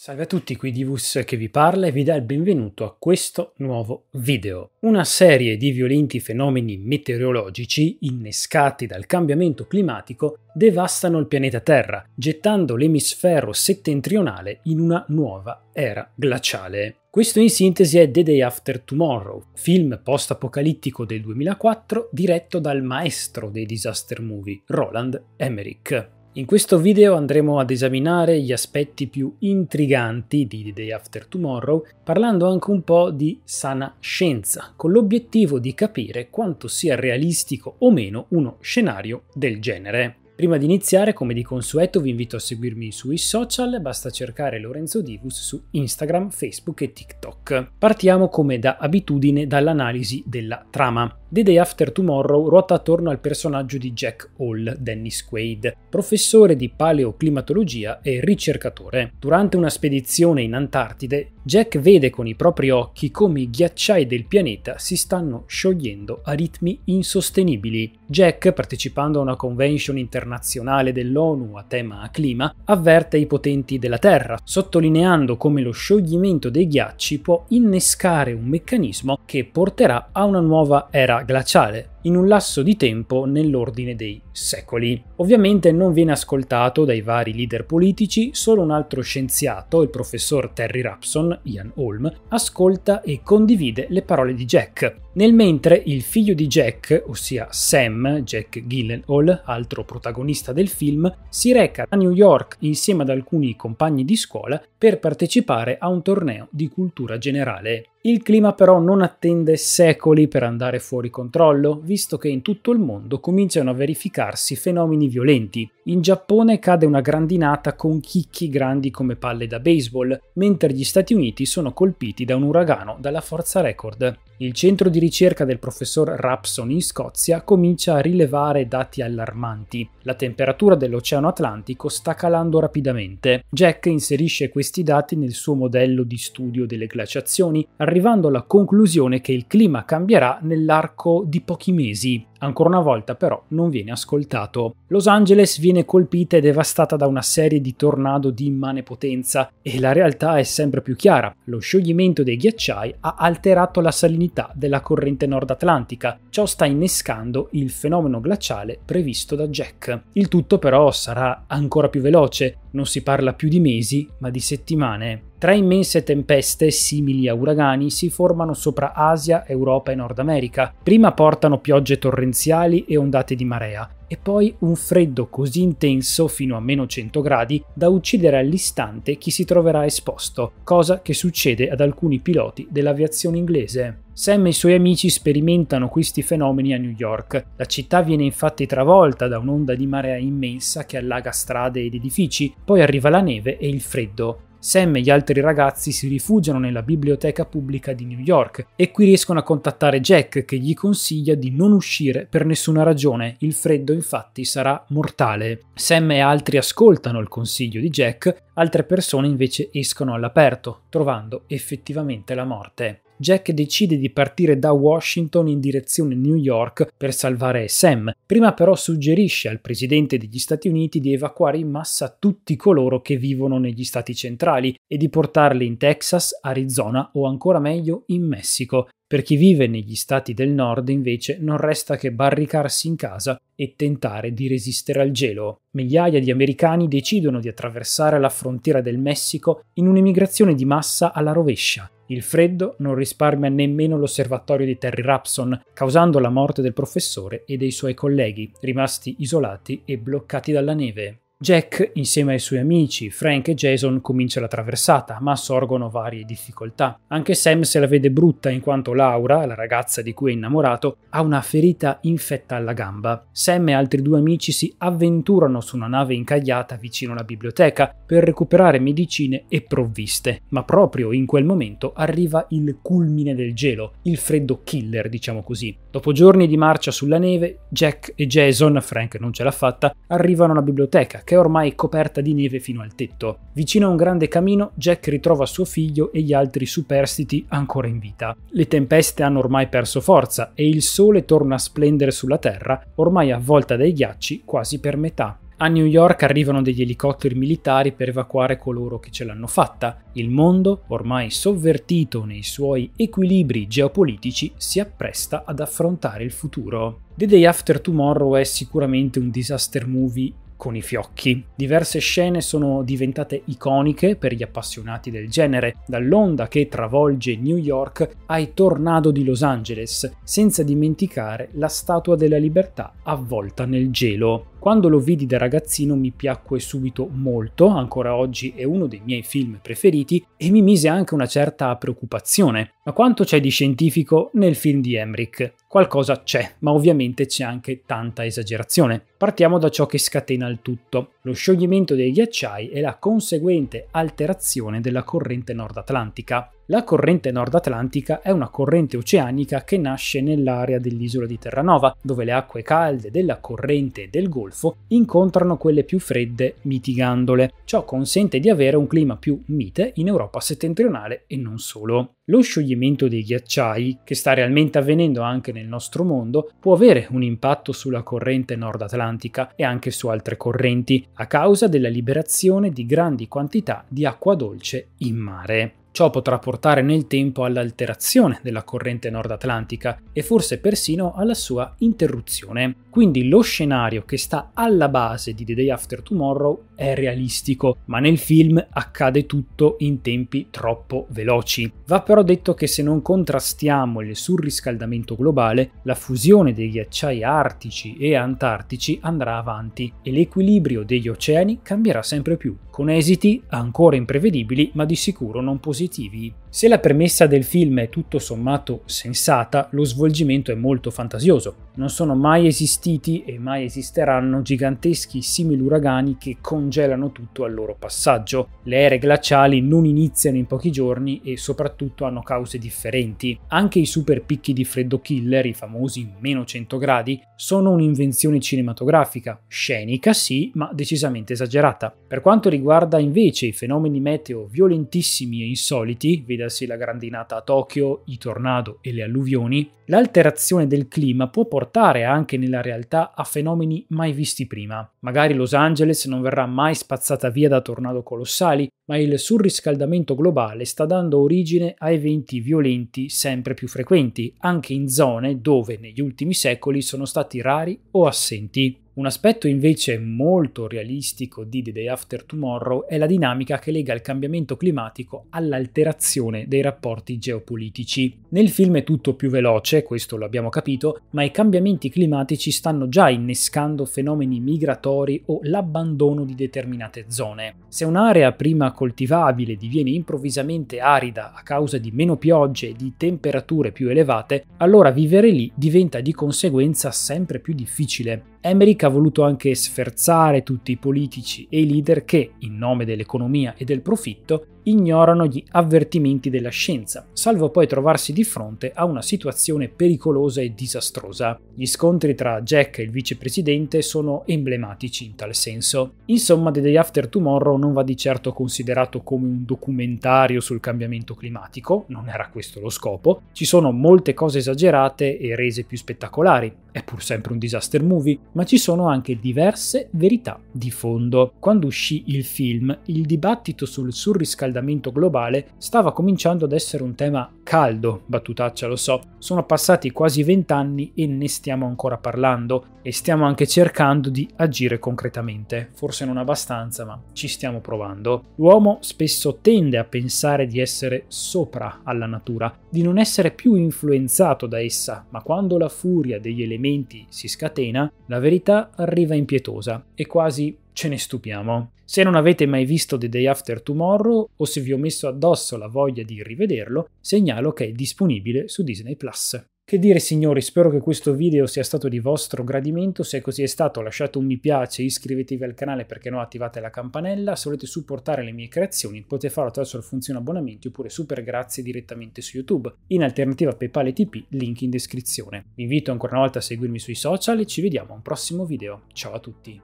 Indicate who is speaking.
Speaker 1: Salve a tutti, qui Divus che vi parla e vi dà il benvenuto a questo nuovo video. Una serie di violenti fenomeni meteorologici innescati dal cambiamento climatico devastano il pianeta Terra, gettando l'emisfero settentrionale in una nuova era glaciale. Questo in sintesi è The Day After Tomorrow, film post-apocalittico del 2004 diretto dal maestro dei disaster movie, Roland Emmerich. In questo video andremo ad esaminare gli aspetti più intriganti di The Day After Tomorrow, parlando anche un po' di sana scienza, con l'obiettivo di capire quanto sia realistico o meno uno scenario del genere. Prima di iniziare, come di consueto, vi invito a seguirmi sui social, basta cercare Lorenzo Divus su Instagram, Facebook e TikTok. Partiamo come da abitudine dall'analisi della trama. The Day After Tomorrow ruota attorno al personaggio di Jack Hall, Dennis Quaid, professore di paleoclimatologia e ricercatore. Durante una spedizione in Antartide, Jack vede con i propri occhi come i ghiacciai del pianeta si stanno sciogliendo a ritmi insostenibili. Jack, partecipando a una convention internazionale dell'ONU a tema clima, avverte i potenti della Terra, sottolineando come lo scioglimento dei ghiacci può innescare un meccanismo che porterà a una nuova era glaciale in un lasso di tempo nell'ordine dei secoli. Ovviamente non viene ascoltato dai vari leader politici, solo un altro scienziato, il professor Terry Rapson, Ian Holm, ascolta e condivide le parole di Jack. Nel mentre il figlio di Jack, ossia Sam, Jack Gillenhall, altro protagonista del film, si reca a New York insieme ad alcuni compagni di scuola per partecipare a un torneo di cultura generale. Il clima però non attende secoli per andare fuori controllo, visto che in tutto il mondo cominciano a verificarsi fenomeni violenti. In Giappone cade una grandinata con chicchi grandi come palle da baseball, mentre gli Stati Uniti sono colpiti da un uragano dalla forza record. Il centro di ricerca del professor Rapson in Scozia comincia a rilevare dati allarmanti. La temperatura dell'Oceano Atlantico sta calando rapidamente. Jack inserisce questi dati nel suo modello di studio delle glaciazioni, arrivando alla conclusione che il clima cambierà nell'arco di pochi me s e Ancora una volta però non viene ascoltato. Los Angeles viene colpita e devastata da una serie di tornado di immane potenza e la realtà è sempre più chiara. Lo scioglimento dei ghiacciai ha alterato la salinità della corrente nord atlantica. Ciò sta innescando il fenomeno glaciale previsto da Jack. Il tutto però sarà ancora più veloce. Non si parla più di mesi, ma di settimane. Tre immense tempeste, simili a uragani, si formano sopra Asia, Europa e Nord America. Prima portano piogge torrenziali torrenziali e ondate di marea, e poi un freddo così intenso fino a meno 100 gradi da uccidere all'istante chi si troverà esposto, cosa che succede ad alcuni piloti dell'aviazione inglese. Sam e i suoi amici sperimentano questi fenomeni a New York. La città viene infatti travolta da un'onda di marea immensa che allaga strade ed edifici, poi arriva la neve e il freddo. Sam e gli altri ragazzi si rifugiano nella biblioteca pubblica di New York e qui riescono a contattare Jack che gli consiglia di non uscire per nessuna ragione, il freddo infatti sarà mortale. Sam e altri ascoltano il consiglio di Jack, altre persone invece escono all'aperto, trovando effettivamente la morte. Jack decide di partire da Washington in direzione New York per salvare Sam. Prima però suggerisce al presidente degli Stati Uniti di evacuare in massa tutti coloro che vivono negli stati centrali e di portarli in Texas, Arizona o ancora meglio in Messico. Per chi vive negli stati del nord invece non resta che barricarsi in casa e tentare di resistere al gelo. Migliaia di americani decidono di attraversare la frontiera del Messico in un'emigrazione di massa alla rovescia, il freddo non risparmia nemmeno l'osservatorio di Terry Rapson, causando la morte del professore e dei suoi colleghi, rimasti isolati e bloccati dalla neve. Jack, insieme ai suoi amici Frank e Jason, comincia la traversata, ma sorgono varie difficoltà. Anche Sam se la vede brutta in quanto Laura, la ragazza di cui è innamorato, ha una ferita infetta alla gamba. Sam e altri due amici si avventurano su una nave incagliata vicino alla biblioteca per recuperare medicine e provviste, ma proprio in quel momento arriva il culmine del gelo, il freddo killer, diciamo così. Dopo giorni di marcia sulla neve, Jack e Jason, Frank non ce l'ha fatta, arrivano alla biblioteca che è ormai coperta di neve fino al tetto. Vicino a un grande camino, Jack ritrova suo figlio e gli altri superstiti ancora in vita. Le tempeste hanno ormai perso forza e il sole torna a splendere sulla Terra, ormai avvolta dai ghiacci quasi per metà. A New York arrivano degli elicotteri militari per evacuare coloro che ce l'hanno fatta. Il mondo, ormai sovvertito nei suoi equilibri geopolitici, si appresta ad affrontare il futuro. The Day After Tomorrow è sicuramente un disaster movie con i fiocchi. Diverse scene sono diventate iconiche per gli appassionati del genere, dall'onda che travolge New York ai tornado di Los Angeles, senza dimenticare la Statua della Libertà avvolta nel gelo. Quando lo vidi da ragazzino mi piacque subito molto, ancora oggi è uno dei miei film preferiti e mi mise anche una certa preoccupazione. Ma quanto c'è di scientifico nel film di Emmerich? Qualcosa c'è, ma ovviamente c'è anche tanta esagerazione. Partiamo da ciò che scatena il tutto, lo scioglimento dei ghiacciai e la conseguente alterazione della corrente nord atlantica. La corrente nord atlantica è una corrente oceanica che nasce nell'area dell'isola di Terranova, dove le acque calde della corrente del Golfo incontrano quelle più fredde mitigandole. Ciò consente di avere un clima più mite in Europa settentrionale e non solo. Lo scioglimento dei ghiacciai, che sta realmente avvenendo anche nel nostro mondo, può avere un impatto sulla corrente nord atlantica e anche su altre correnti, a causa della liberazione di grandi quantità di acqua dolce in mare. Ciò potrà portare nel tempo all'alterazione della corrente nord atlantica e forse persino alla sua interruzione. Quindi lo scenario che sta alla base di The Day After Tomorrow è realistico, ma nel film accade tutto in tempi troppo veloci. Va però detto che se non contrastiamo il surriscaldamento globale, la fusione dei ghiacciai artici e antartici andrà avanti e l'equilibrio degli oceani cambierà sempre più con esiti ancora imprevedibili ma di sicuro non positivi. Se la premessa del film è tutto sommato sensata, lo svolgimento è molto fantasioso non sono mai esistiti e mai esisteranno giganteschi simili uragani che congelano tutto al loro passaggio. Le ere glaciali non iniziano in pochi giorni e soprattutto hanno cause differenti. Anche i super picchi di freddo killer, i famosi meno 100 gradi, sono un'invenzione cinematografica, scenica sì, ma decisamente esagerata. Per quanto riguarda invece i fenomeni meteo violentissimi e insoliti, vedasi la grandinata a Tokyo, i tornado e le alluvioni, l'alterazione del clima può portare portare anche nella realtà a fenomeni mai visti prima. Magari Los Angeles non verrà mai spazzata via da tornado colossali, ma il surriscaldamento globale sta dando origine a eventi violenti sempre più frequenti, anche in zone dove negli ultimi secoli sono stati rari o assenti. Un aspetto invece molto realistico di The Day After Tomorrow è la dinamica che lega il cambiamento climatico all'alterazione dei rapporti geopolitici. Nel film è tutto più veloce, questo lo abbiamo capito, ma i cambiamenti climatici stanno già innescando fenomeni migratori o l'abbandono di determinate zone. Se un'area prima coltivabile diviene improvvisamente arida a causa di meno piogge e di temperature più elevate, allora vivere lì diventa di conseguenza sempre più difficile. Emmerich ha voluto anche sferzare tutti i politici e i leader che, in nome dell'economia e del profitto, ignorano gli avvertimenti della scienza, salvo poi trovarsi di fronte a una situazione pericolosa e disastrosa. Gli scontri tra Jack e il vicepresidente sono emblematici in tal senso. Insomma, The Day After Tomorrow non va di certo considerato come un documentario sul cambiamento climatico, non era questo lo scopo, ci sono molte cose esagerate e rese più spettacolari, è pur sempre un disaster movie, ma ci sono anche diverse verità di fondo. Quando uscì il film, il dibattito sul surriscaldamento riscaldamento globale stava cominciando ad essere un tema caldo, battutaccia lo so, sono passati quasi vent'anni e ne stiamo ancora parlando e stiamo anche cercando di agire concretamente, forse non abbastanza ma ci stiamo provando. L'uomo spesso tende a pensare di essere sopra alla natura, di non essere più influenzato da essa, ma quando la furia degli elementi si scatena, la verità arriva impietosa e quasi ce ne stupiamo. Se non avete mai visto The Day After Tomorrow o se vi ho messo addosso la voglia di rivederlo, segnalo che è disponibile su Disney Plus. Che dire signori, spero che questo video sia stato di vostro gradimento, se così è stato lasciate un mi piace, iscrivetevi al canale perché no attivate la campanella, se volete supportare le mie creazioni potete farlo attraverso la funzione abbonamenti oppure super grazie direttamente su YouTube, in alternativa PayPal e TP, link in descrizione. Vi invito ancora una volta a seguirmi sui social e ci vediamo a un prossimo video, ciao a tutti!